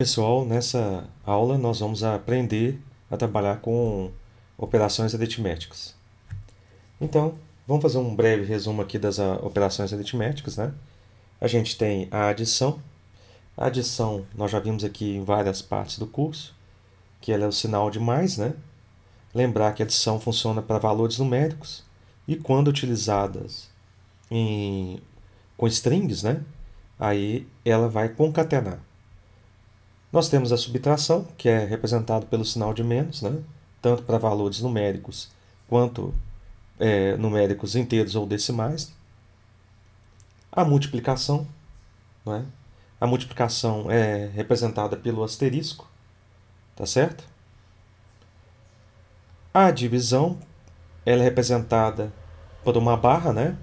Pessoal, nessa aula nós vamos aprender a trabalhar com operações aritméticas. Então, vamos fazer um breve resumo aqui das ah, operações aritméticas. Né? A gente tem a adição. A adição nós já vimos aqui em várias partes do curso, que ela é o sinal de mais. Né? Lembrar que a adição funciona para valores numéricos e quando utilizadas em, com strings, né? aí ela vai concatenar. Nós temos a subtração, que é representado pelo sinal de menos, né? tanto para valores numéricos quanto é, numéricos inteiros ou decimais. A multiplicação, né? a multiplicação é representada pelo asterisco, tá certo? A divisão, ela é representada por uma barra, né?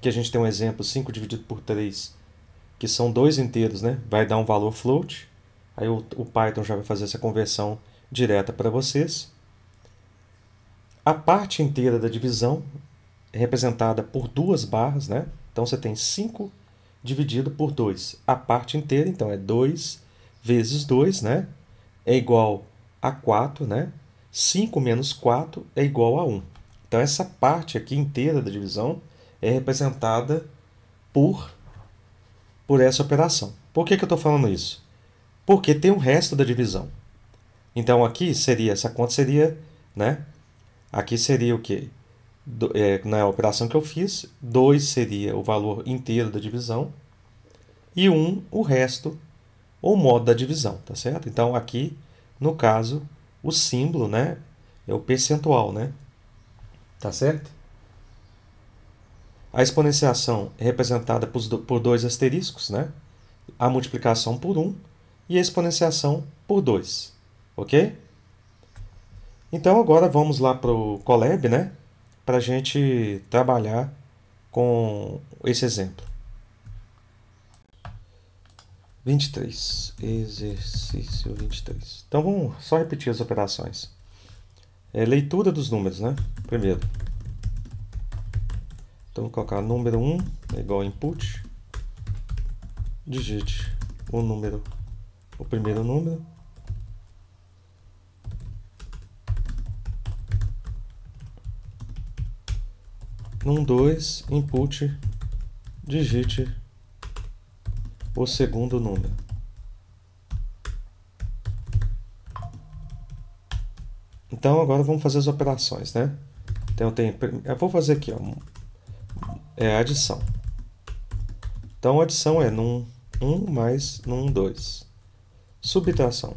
Que a gente tem um exemplo 5 dividido por 3, que são dois inteiros, né? Vai dar um valor float. Aí o, o Python já vai fazer essa conversão direta para vocês. A parte inteira da divisão é representada por duas barras, né? Então você tem 5 dividido por 2. A parte inteira, então, é 2 vezes 2, né? É igual a 4, né? 5 menos 4 é igual a 1. Então, essa parte aqui inteira da divisão é representada por, por essa operação. Por que, que eu estou falando isso? porque tem o resto da divisão. Então aqui seria, essa conta seria, né? Aqui seria o quê? Do, é, na operação que eu fiz, 2 seria o valor inteiro da divisão e 1 um, o resto ou modo da divisão, tá certo? Então aqui, no caso, o símbolo, né, é o percentual, né? Tá certo? A exponenciação é representada por dois asteriscos, né? A multiplicação por 1 um, e exponenciação por 2, ok? Então agora vamos lá para o Colab, né? Para a gente trabalhar com esse exemplo. 23, exercício 23. Então vamos só repetir as operações. É leitura dos números, né? Primeiro. Então vou colocar número 1 é igual a input. Digite o número o primeiro número. Num 2, input, digite o segundo número. Então agora vamos fazer as operações, né? Então eu tenho, eu vou fazer aqui, ó, é adição. Então a adição é num 1 um mais num 2. Subtração.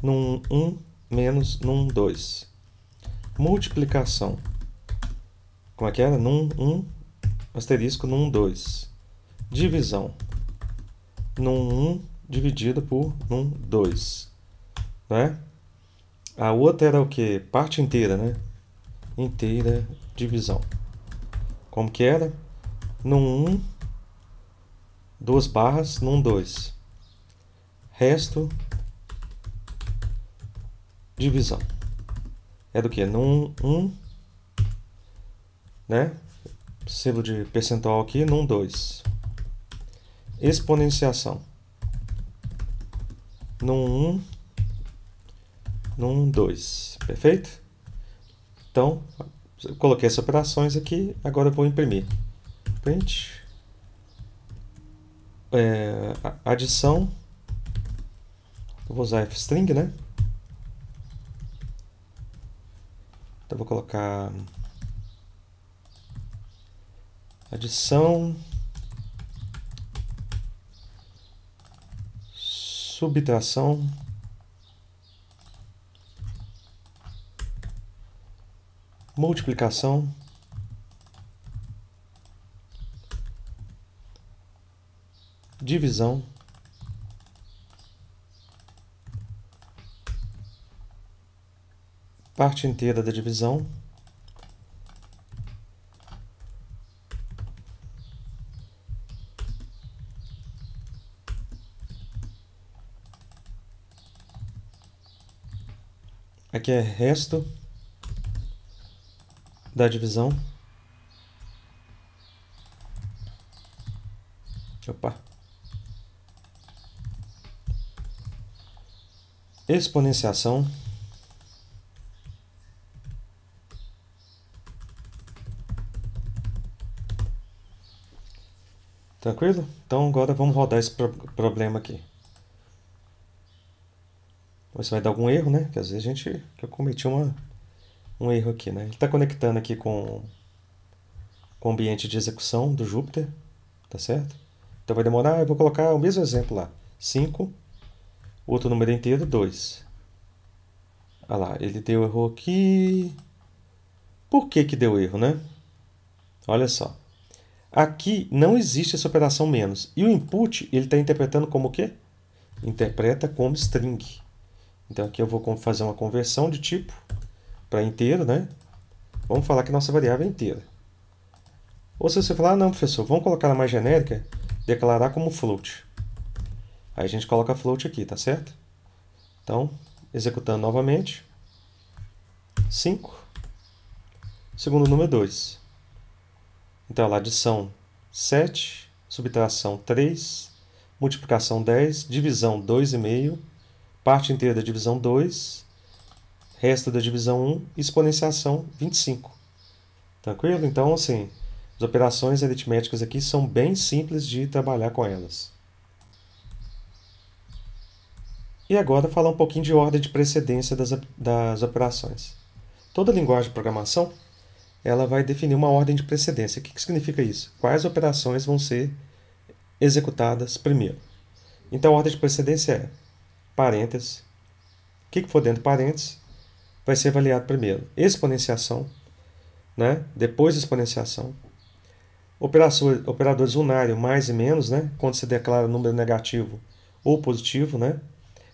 Num 1 menos num 2. Multiplicação. Como é que era? Num 1, asterisco, num 2. Divisão. Num 1 dividido por num 2. Né? A outra era o que? Parte inteira, né? Inteira divisão. Como que era? Num 1, duas barras, num 2 resto, divisão. É do que? É num 1, um, né? Símbolo de percentual aqui, num 2. Exponenciação. Num 1, num 2. Perfeito? Então, eu coloquei essas operações aqui, agora eu vou imprimir. Print. É, adição eu vou usar f-string, né? Então vou colocar adição subtração multiplicação divisão parte inteira da divisão. Aqui é resto da divisão. Opa. Exponenciação. Tranquilo? Então agora vamos rodar esse pro problema aqui. se vai dar algum erro, né? Que às vezes a gente que eu cometi uma, um erro aqui, né? Ele está conectando aqui com, com o ambiente de execução do Júpiter, tá certo? Então vai demorar, eu vou colocar o mesmo exemplo lá. 5, outro número inteiro, 2. Olha lá, ele deu erro aqui. Por que que deu erro, né? Olha só. Aqui não existe essa operação menos. E o input ele está interpretando como o quê? Interpreta como string. Então aqui eu vou fazer uma conversão de tipo para inteiro, né? Vamos falar que nossa variável é inteira. Ou se você falar, ah, não, professor, vamos colocar ela mais genérica, declarar como float. Aí a gente coloca float aqui, tá certo? Então, executando novamente. 5. Segundo número 2. Então, ela adição 7, subtração 3, multiplicação 10, divisão 2,5, parte inteira da divisão 2, resto da divisão 1, exponenciação 25. Tranquilo? Então, assim, as operações aritméticas aqui são bem simples de trabalhar com elas. E agora falar um pouquinho de ordem de precedência das, das operações. Toda linguagem de programação ela vai definir uma ordem de precedência. O que, que significa isso? Quais operações vão ser executadas primeiro? Então, a ordem de precedência é parênteses. O que, que for dentro de parênteses vai ser avaliado primeiro. Exponenciação, né? depois exponenciação. Operações, operadores unário, mais e menos, né? quando se declara número negativo ou positivo. Né?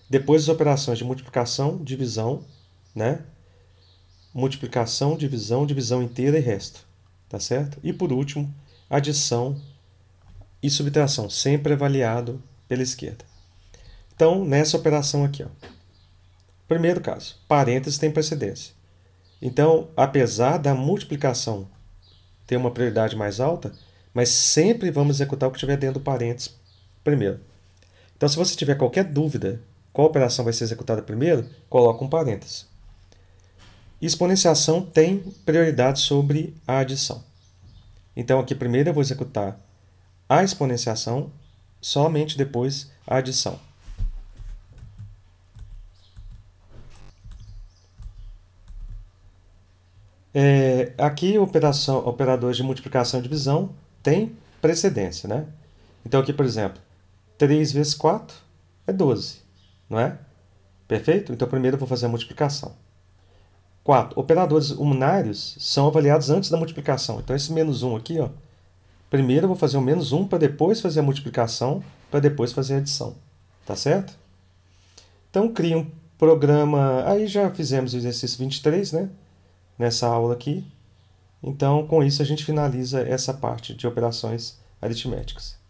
Depois as operações de multiplicação, divisão, né? multiplicação, divisão, divisão inteira e resto. Tá certo? E por último, adição e subtração, sempre avaliado pela esquerda. Então, nessa operação aqui, ó. primeiro caso, parênteses tem precedência. Então, apesar da multiplicação ter uma prioridade mais alta, mas sempre vamos executar o que tiver dentro do parênteses primeiro. Então, se você tiver qualquer dúvida qual operação vai ser executada primeiro, coloca um parênteses. Exponenciação tem prioridade sobre a adição. Então, aqui primeiro eu vou executar a exponenciação, somente depois a adição. É, aqui, operação, operadores de multiplicação e divisão têm precedência, né? Então, aqui, por exemplo, 3 vezes 4 é 12, não é? Perfeito? Então, primeiro eu vou fazer a multiplicação. 4. Operadores unários são avaliados antes da multiplicação. Então, esse menos 1 aqui, ó, primeiro eu vou fazer o menos 1 para depois fazer a multiplicação, para depois fazer a adição. Tá certo? Então, cria um programa... Aí já fizemos o exercício 23, né? Nessa aula aqui. Então, com isso, a gente finaliza essa parte de operações aritméticas.